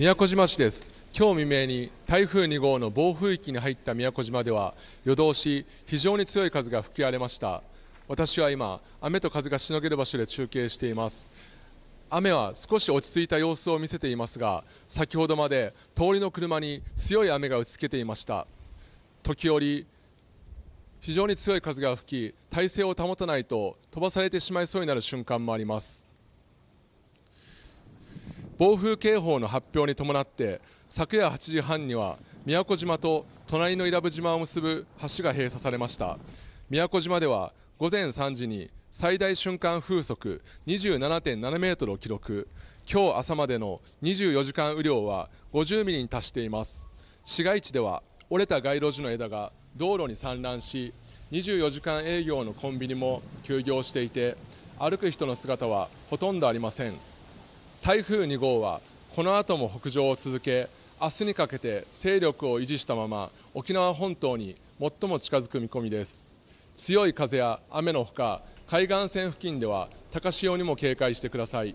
宮古島市です今日未明に台風2号の暴風域に入った宮古島では夜通し非常に強い風が吹き荒れました私は今雨と風がしのげる場所で中継しています雨は少し落ち着いた様子を見せていますが先ほどまで通りの車に強い雨が打ちつけていました時折非常に強い風が吹き体勢を保たないと飛ばされてしまいそうになる瞬間もあります暴風警報の発表に伴って昨夜8時半には宮古島と隣の伊良部島を結ぶ橋が閉鎖されました宮古島では午前3時に最大瞬間風速27.7メートルを記録今日朝までの24時間雨量は50ミリに達しています市街地では折れた街路樹の枝が道路に散乱し24時間営業のコンビニも休業していて歩く人の姿はほとんどありません台風2号はこの後も北上を続け明日にかけて勢力を維持したまま沖縄本島に最も近づく見込みです強い風や雨のほか海岸線付近では高潮にも警戒してください